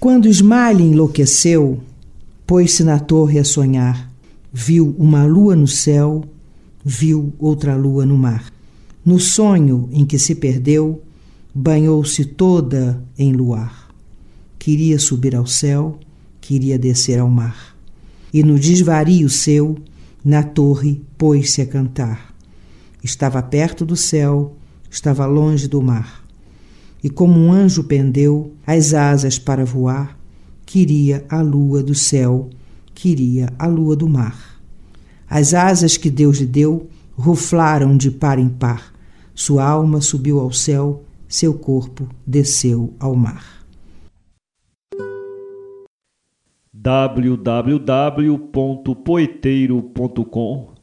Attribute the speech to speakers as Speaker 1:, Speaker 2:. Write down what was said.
Speaker 1: Quando Smiley enlouqueceu, pôs-se na torre a sonhar. Viu uma lua no céu, viu outra lua no mar. No sonho em que se perdeu, banhou-se toda em luar. Queria subir ao céu, queria descer ao mar. E no desvario seu, na torre pôs-se a cantar. Estava perto do céu, estava longe do mar e como um anjo pendeu as asas para voar, queria a lua do céu, queria a lua do mar. As asas que Deus lhe deu ruflaram de par em par. Sua alma subiu ao céu, seu corpo desceu ao mar.
Speaker 2: www.poeteiro.com